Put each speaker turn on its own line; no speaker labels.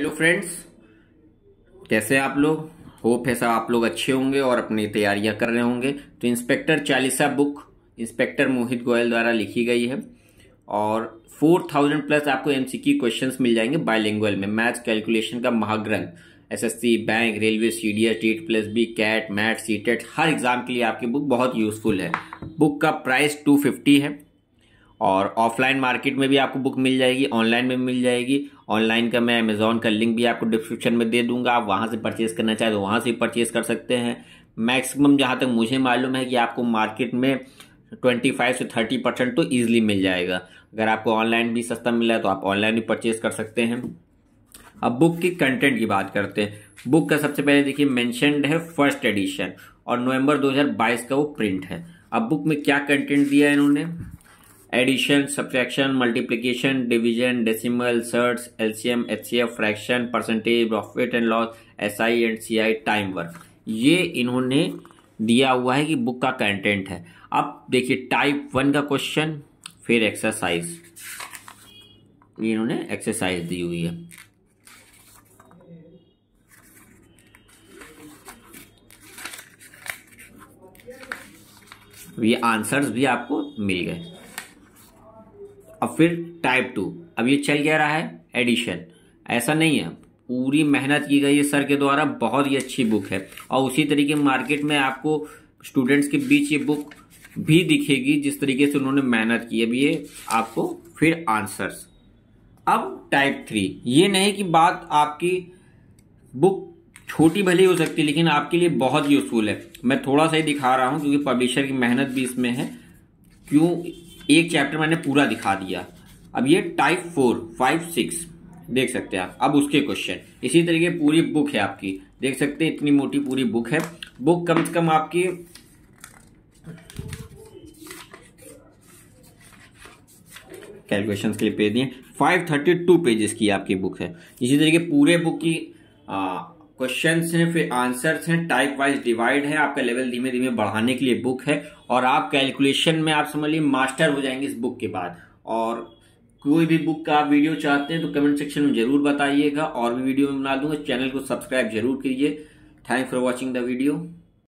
hello friends कैसे आप लोग होप है सब आप लोग अच्छे होंगे और अपनी तैयारियां कर रहे होंगे तो inspector Chalisa book inspector Mohit Goyal द्वारा लिखी गई है और 4000 प्लस आपको एमसीक्यू क्वेश्चंस मिल जाएंगे बायलिंगुअल में मैथ्स कैलकुलेशन का महाग्रंथ SSC bank railway C D S TET plus B CAT MAT C TET हर एग्जाम के लिए आपकी बुक बहुत यूजफुल है बुक का प्राइस टू फिफ्टी है और ऑफलाइन मार्केट में भी आपको बुक मिल जाएगी ऑनलाइन में मिल जाएगी ऑनलाइन का मैं अमेज़ॉन का लिंक भी आपको डिस्क्रिप्शन में दे दूंगा आप वहाँ से परचेज़ करना चाहें तो वहाँ से परचेज़ कर सकते हैं मैक्सिमम जहाँ तक मुझे मालूम है कि आपको मार्केट में ट्वेंटी फाइव से थर्टी परसेंट तो ईजिली मिल जाएगा अगर आपको ऑनलाइन भी सस्ता मिल रहा है तो आप ऑनलाइन भी परचेज़ कर सकते हैं अब बुक की कंटेंट की बात करते हैं बुक का सबसे पहले देखिए मैंशनड है फर्स्ट एडिशन और नवंबर 2022 का वो प्रिंट है अब बुक में क्या कंटेंट दिया है इन्होंने addition subtraction multiplication division decimal surds LCM HCF fraction percentage profit and loss SI and CI time work ये इन्होंने दिया हुआ है कि बुक का कंटेंट है अब देखिए टाइप वन का क्वेश्चन फिर एक्सरसाइज इन्होंने एक्सरसाइज दी हुई है ये आंसर्स भी आपको मिल गए अब फिर टाइप टू अब ये चल क्या रहा है एडिशन ऐसा नहीं है पूरी मेहनत की गई है सर के द्वारा बहुत ही अच्छी बुक है और उसी तरीके मार्केट में आपको स्टूडेंट्स के बीच ये बुक भी दिखेगी जिस तरीके से उन्होंने मेहनत की अब ये आपको फिर आंसर्स अब टाइप थ्री ये नहीं कि बात आपकी बुक छोटी भली हो सकती है लेकिन आपके लिए बहुत यूजफुल है मैं थोड़ा सा ही दिखा रहा हूँ क्योंकि पब्लिशर की मेहनत भी इसमें है क्यों एक चैप्टर मैंने पूरा दिखा दिया अब ये टाइप फोर फाइव सिक्स देख सकते हैं आप अब उसके क्वेश्चन इसी तरीके पूरी बुक है आपकी देख सकते हैं इतनी मोटी पूरी बुक है बुक कम से कम आपकी कैलकुलेशन के लिए पेज दिए फाइव थर्टी टू पेजेस की आपकी बुक है इसी तरीके पूरे बुक की आ, क्वेश्चन हैं फिर आंसर्स हैं टाइप वाइज डिवाइड है आपका लेवल धीमे धीमे बढ़ाने के लिए बुक है और आप कैलकुलेशन में आप समझ लीजिए मास्टर हो जाएंगे इस बुक के बाद और कोई भी बुक का आप वीडियो चाहते हैं तो कमेंट सेक्शन में जरूर बताइएगा और भी वीडियो में बना दूंगा चैनल को सब्सक्राइब जरूर करिए thank for watching the video